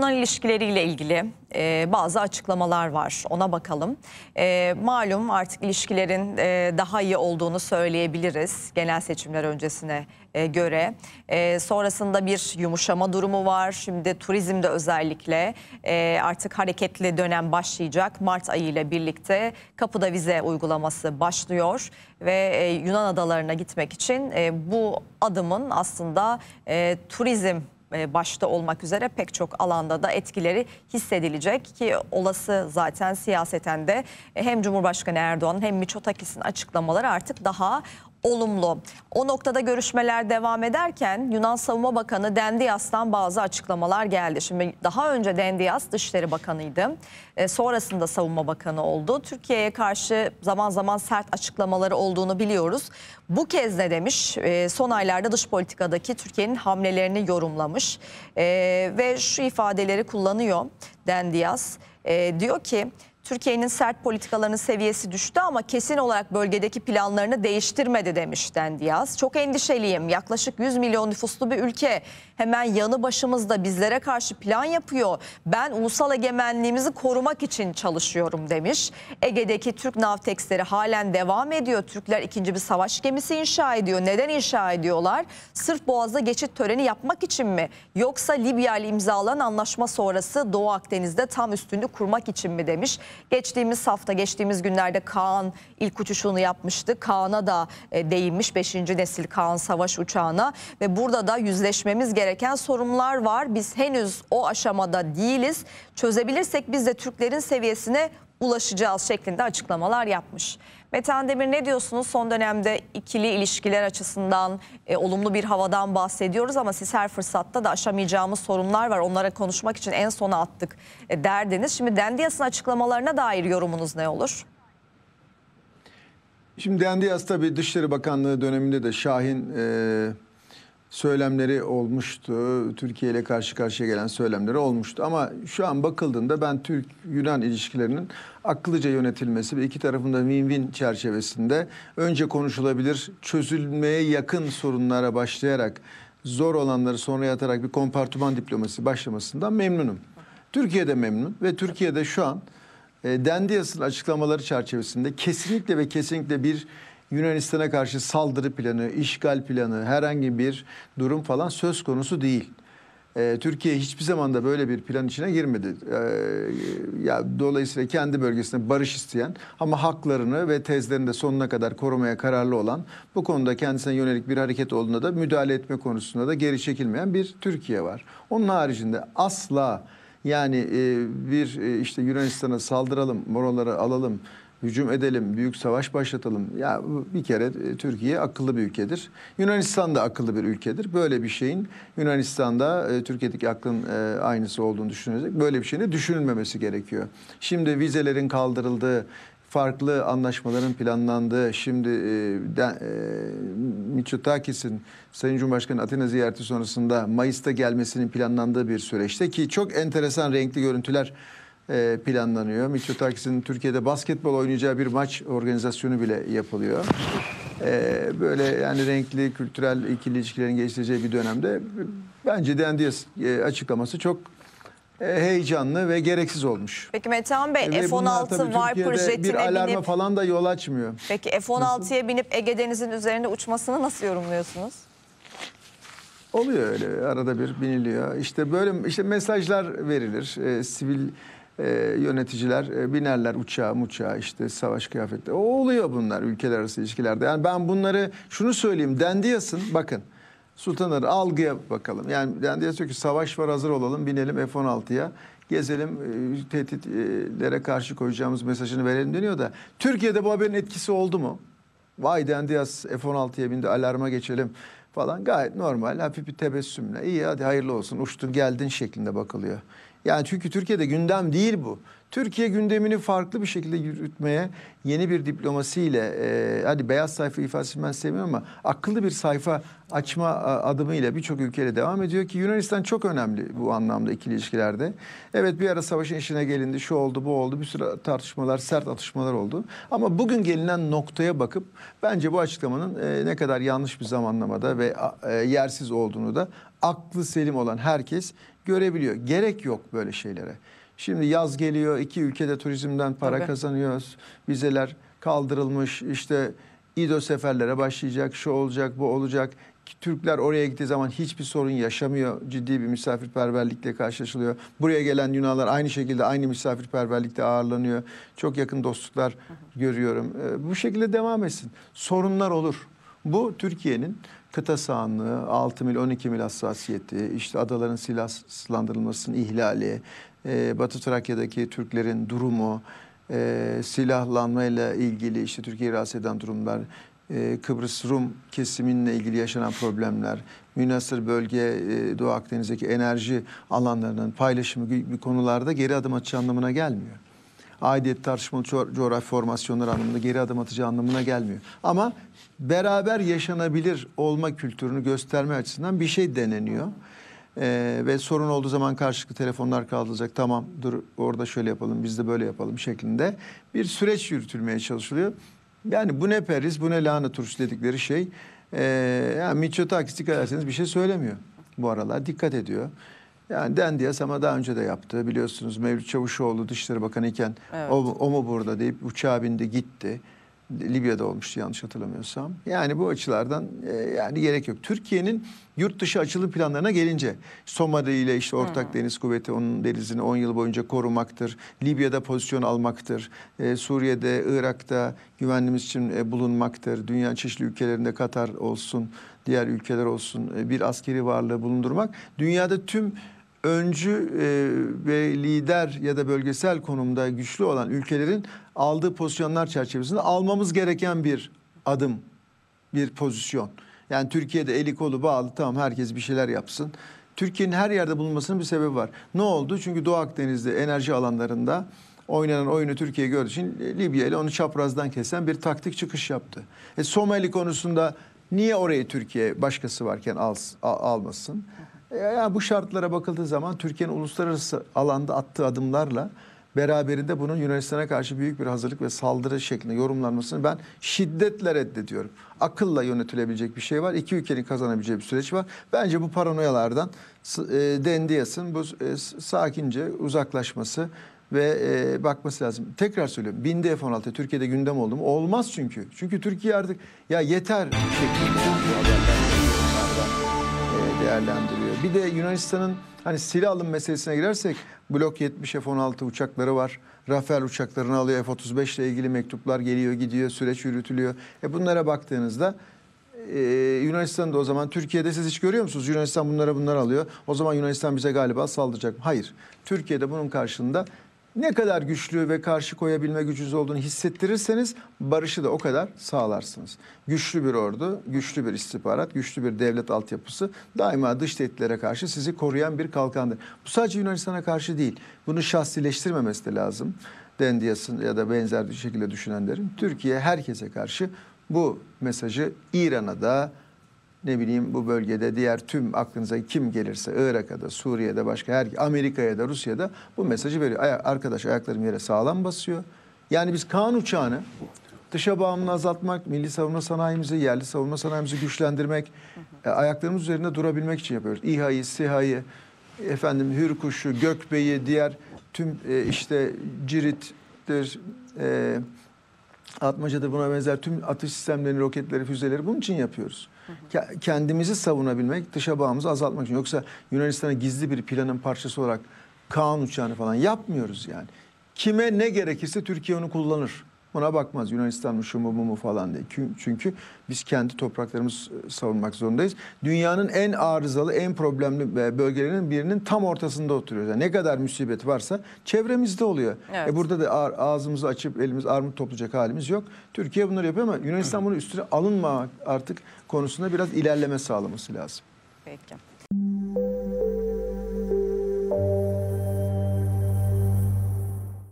İnsanlar ilişkileriyle ilgili e, bazı açıklamalar var. Ona bakalım. E, malum artık ilişkilerin e, daha iyi olduğunu söyleyebiliriz genel seçimler öncesine e, göre. E, sonrasında bir yumuşama durumu var. Şimdi turizmde özellikle e, artık hareketli dönem başlayacak. Mart ayı ile birlikte kapıda vize uygulaması başlıyor ve e, Yunan adalarına gitmek için e, bu adımın aslında e, turizm e, başta olmak üzere pek çok alanda da etkileri hissedilecek ki olası zaten siyaseten de e, hem Cumhurbaşkanı Erdoğan hem Miçotakis'in açıklamaları artık daha olumlu. O noktada görüşmeler devam ederken Yunan Savunma Bakanı Dendias'tan bazı açıklamalar geldi. Şimdi daha önce Dendias Dışişleri Bakanı'ydı. E, sonrasında Savunma Bakanı oldu. Türkiye'ye karşı zaman zaman sert açıklamaları olduğunu biliyoruz. Bu kez ne demiş? E, son aylarda dış politikadaki Türkiye'nin hamlelerini yorumlamış. E, ve şu ifadeleri kullanıyor Dendias. E, diyor ki Türkiye'nin sert politikalarının seviyesi düştü ama kesin olarak bölgedeki planlarını değiştirmedi demiş Dendiyaz. Çok endişeliyim. Yaklaşık 100 milyon nüfuslu bir ülke hemen yanı başımızda bizlere karşı plan yapıyor. Ben ulusal egemenliğimizi korumak için çalışıyorum demiş. Ege'deki Türk navteksleri halen devam ediyor. Türkler ikinci bir savaş gemisi inşa ediyor. Neden inşa ediyorlar? Sırf Boğaz'da geçit töreni yapmak için mi? Yoksa Libya ile imzalanan anlaşma sonrası Doğu Akdeniz'de tam üstünü kurmak için mi demiş. Geçtiğimiz hafta, geçtiğimiz günlerde Kaan ilk uçuşunu yapmıştı. Kaan'a da e, değinmiş 5. nesil Kaan savaş uçağına ve burada da yüzleşmemiz gereken sorunlar var. Biz henüz o aşamada değiliz. Çözebilirsek biz de Türklerin seviyesine ulaşacağız şeklinde açıklamalar yapmış. Metan Demir ne diyorsunuz? Son dönemde ikili ilişkiler açısından e, olumlu bir havadan bahsediyoruz ama siz her fırsatta da aşamayacağımız sorunlar var. Onlara konuşmak için en sona attık e, derdiniz. Şimdi Dendias'ın açıklamalarına dair yorumunuz ne olur? Şimdi Dendias tabii Dışişleri Bakanlığı döneminde de Şahin... E söylemleri olmuştu. Türkiye ile karşı karşıya gelen söylemleri olmuştu. Ama şu an bakıldığında ben Türk-Yunan ilişkilerinin akıllıca yönetilmesi ve iki tarafında win-win çerçevesinde önce konuşulabilir, çözülmeye yakın sorunlara başlayarak zor olanları sonra atarak bir kompartıman diplomasi başlamasından memnunum. Türkiye'de memnun ve Türkiye'de şu an e, Dendiyas'ın açıklamaları çerçevesinde kesinlikle ve kesinlikle bir Yunanistan'a karşı saldırı planı, işgal planı, herhangi bir durum falan söz konusu değil. E, Türkiye hiçbir zaman da böyle bir plan içine girmedi. E, ya dolayısıyla kendi bölgesinde barış isteyen ama haklarını ve tezlerini de sonuna kadar korumaya kararlı olan, bu konuda kendisine yönelik bir hareket olduğunda da müdahale etme konusunda da geri çekilmeyen bir Türkiye var. Onun haricinde asla yani e, bir e, işte Yunanistan'a saldıralım, moraları alalım hücum edelim, büyük savaş başlatalım. Ya bir kere e, Türkiye akıllı bir ülkedir. Yunanistan da akıllı bir ülkedir. Böyle bir şeyin Yunanistan'da e, Türkiye'deki aklın e, aynısı olduğunu düşünecek. Böyle bir şeyin düşünülmemesi gerekiyor. Şimdi vizelerin kaldırıldığı, farklı anlaşmaların planlandığı, şimdi e, Mitsotakis'in Sayın Cumhurbaşkanı Atina ziyareti sonrasında Mayıs'ta gelmesinin planlandığı bir süreçte ki çok enteresan renkli görüntüler e, planlanıyor. Mitsotakis'in Türkiye'de basketbol oynayacağı bir maç organizasyonu bile yapılıyor. E, böyle yani renkli, kültürel ikili ilişkilerin geliştireceği bir dönemde bence Dendias e, açıklaması çok heyecanlı ve gereksiz olmuş. Peki Metehan Bey ve F-16 var projetine bir alarma falan da yol açmıyor. Peki F-16'ya binip Ege Denizi'nin üzerinde uçmasını nasıl yorumluyorsunuz? Oluyor öyle arada bir biniliyor. İşte böyle işte mesajlar verilir. E, sivil e, yöneticiler e, binerler uçağa uçağa işte savaş kıyafetleri. O oluyor bunlar ülkeler arası ilişkilerde. Yani ben bunları şunu söyleyeyim Dendiyas'ın bakın Sultan Arı algıya bakalım. Yani Dendiyas diyor ki savaş var hazır olalım binelim F-16'ya gezelim e, tehditlere karşı koyacağımız mesajını verelim deniyor da Türkiye'de bu haberin etkisi oldu mu? Vay Dendiyas F-16'ya bindi alarma geçelim falan gayet normal hafif bir tebessümle iyi hadi hayırlı olsun uçtun geldin şeklinde bakılıyor. Yani çünkü Türkiye'de gündem değil bu. Türkiye gündemini farklı bir şekilde yürütmeye yeni bir diplomasiyle e, hadi beyaz sayfa ifadesini ben sevmiyorum ama akıllı bir sayfa açma adımıyla birçok ülkeyle devam ediyor ki Yunanistan çok önemli bu anlamda ikili ilişkilerde. Evet bir ara savaşın işine gelindi şu oldu bu oldu bir sürü tartışmalar sert atışmalar oldu. Ama bugün gelinen noktaya bakıp bence bu açıklamanın e, ne kadar yanlış bir zamanlamada ve e, yersiz olduğunu da aklı selim olan herkes görebiliyor. Gerek yok böyle şeylere. Şimdi yaz geliyor, iki ülkede turizmden para Tabii. kazanıyoruz. Vizeler kaldırılmış, işte İDO seferlere başlayacak, şu olacak, bu olacak. Türkler oraya gittiği zaman hiçbir sorun yaşamıyor. Ciddi bir misafirperverlikle karşılaşılıyor. Buraya gelen Yunanlar aynı şekilde aynı misafirperverlikte ağırlanıyor. Çok yakın dostluklar görüyorum. Ee, bu şekilde devam etsin. Sorunlar olur. Bu Türkiye'nin kıta sahanlığı, 6 mil 12 mil hassasiyeti, işte adaların silahsızlandırılmasının ihlali, e, Batı Trakya'daki Türklerin durumu, e, silahlanmayla ilgili işte Türkiye'yi rahatsız eden durumlar, e, Kıbrıs Rum kesiminle ilgili yaşanan problemler, Münasır bölge, e, Doğu Akdeniz'deki enerji alanlarının paylaşımı gibi konularda geri adım atış anlamına gelmiyor aidiyet tartışmalı co coğrafi formasyonları anlamında geri adım atacağı anlamına gelmiyor. Ama beraber yaşanabilir olma kültürünü gösterme açısından bir şey deneniyor. Ee, ve sorun olduğu zaman karşılıklı telefonlar kaldırılacak. Tamam dur orada şöyle yapalım biz de böyle yapalım şeklinde bir süreç yürütülmeye çalışılıyor. Yani bu ne periz bu ne lahana turşu dedikleri şey. Ee, yani Mitsotakis dikkat ederseniz bir şey söylemiyor bu aralar dikkat ediyor. Yani dendi ama daha önce de yaptı. Biliyorsunuz Mevlüt Çavuşoğlu Dışişleri Bakanı iken evet. o, o mu burada deyip uçağa bindi gitti. Libya'da olmuştu yanlış hatırlamıyorsam. Yani bu açılardan e, yani gerek yok. Türkiye'nin yurt dışı açılım planlarına gelince Somali ile işte ortak hmm. deniz kuvveti onun denizini 10 yıl boyunca korumaktır. Libya'da pozisyon almaktır. E, Suriye'de, Irak'ta güvenliğimiz için e, bulunmaktır. Dünya çeşitli ülkelerinde Katar olsun, diğer ülkeler olsun e, bir askeri varlığı bulundurmak. Dünyada tüm öncü e, ve lider ya da bölgesel konumda güçlü olan ülkelerin aldığı pozisyonlar çerçevesinde almamız gereken bir adım, bir pozisyon. Yani Türkiye'de eli kolu bağlı tamam herkes bir şeyler yapsın. Türkiye'nin her yerde bulunmasının bir sebebi var. Ne oldu? Çünkü Doğu Akdeniz'de enerji alanlarında oynanan oyunu Türkiye gördüğü için e, Libya ile onu çaprazdan kesen bir taktik çıkış yaptı. E, Somali konusunda niye orayı Türkiye başkası varken al, al, almasın? E, yani bu şartlara bakıldığı zaman Türkiye'nin uluslararası alanda attığı adımlarla beraberinde bunun Yunanistan'a karşı büyük bir hazırlık ve saldırı şeklinde yorumlanmasını ben şiddetle reddediyorum. Akılla yönetilebilecek bir şey var. İki ülkenin kazanabileceği bir süreç var. Bence bu paranoyalardan e, Dendiyas'ın bu e, sakince uzaklaşması ve e, bakması lazım. Tekrar söylüyorum. Binde F-16 Türkiye'de gündem oldu mu? Olmaz çünkü. Çünkü Türkiye artık ya yeter şeklinde değerlendiriyor. Bir de Yunanistan'ın hani silah alım meselesine girersek blok 70 F-16 uçakları var. Rafael uçaklarını alıyor. F-35 ile ilgili mektuplar geliyor gidiyor süreç yürütülüyor. E bunlara baktığınızda e, Yunanistan'da o zaman Türkiye'de siz hiç görüyor musunuz? Yunanistan bunlara bunlar alıyor. O zaman Yunanistan bize galiba saldıracak mı? Hayır. Türkiye'de bunun karşılığında ne kadar güçlü ve karşı koyabilme gücünüz olduğunu hissettirirseniz barışı da o kadar sağlarsınız. Güçlü bir ordu, güçlü bir istihbarat, güçlü bir devlet altyapısı daima dış tehditlere karşı sizi koruyan bir kalkandır. Bu sadece Yunanistan'a karşı değil. Bunu şahsileştirmemesi de lazım. Dendiyas'ın ya da benzer bir şekilde düşünenlerin. Türkiye herkese karşı bu mesajı İran'a da, ne bileyim bu bölgede diğer tüm aklınıza kim gelirse Irak'a da Suriye'de başka her Amerika'ya da Rusya'da bu mesajı veriyor. Aya, arkadaş ayaklarım yere sağlam basıyor. Yani biz kan uçağını dışa bağımını azaltmak, milli savunma sanayimizi, yerli savunma sanayimizi güçlendirmek, hı e, ayaklarımız üzerinde durabilmek için yapıyoruz. İHA'yı, SİHA'yı, efendim Hürkuş'u, Gökbey'i, diğer tüm e, işte Cirit'tir, e, Atmacada buna benzer tüm atış sistemlerini, roketleri, füzeleri bunun için yapıyoruz. Kendimizi savunabilmek, dışa bağımızı azaltmak için. Yoksa Yunanistan'a gizli bir planın parçası olarak Kaan uçağını falan yapmıyoruz yani. Kime ne gerekirse Türkiye onu kullanır. Buna bakmaz Yunanistan mı şu mu bu mu falan diye. Çünkü biz kendi topraklarımızı e, savunmak zorundayız. Dünyanın en arızalı, en problemli e, bölgelerinin birinin tam ortasında oturuyoruz. Yani ne kadar müsibet varsa çevremizde oluyor. E, evet. E burada da ağzımızı açıp elimiz armut toplayacak halimiz yok. Türkiye bunları yapıyor ama Yunanistan bunu üstüne alınma artık konusunda biraz ilerleme sağlaması lazım. Peki.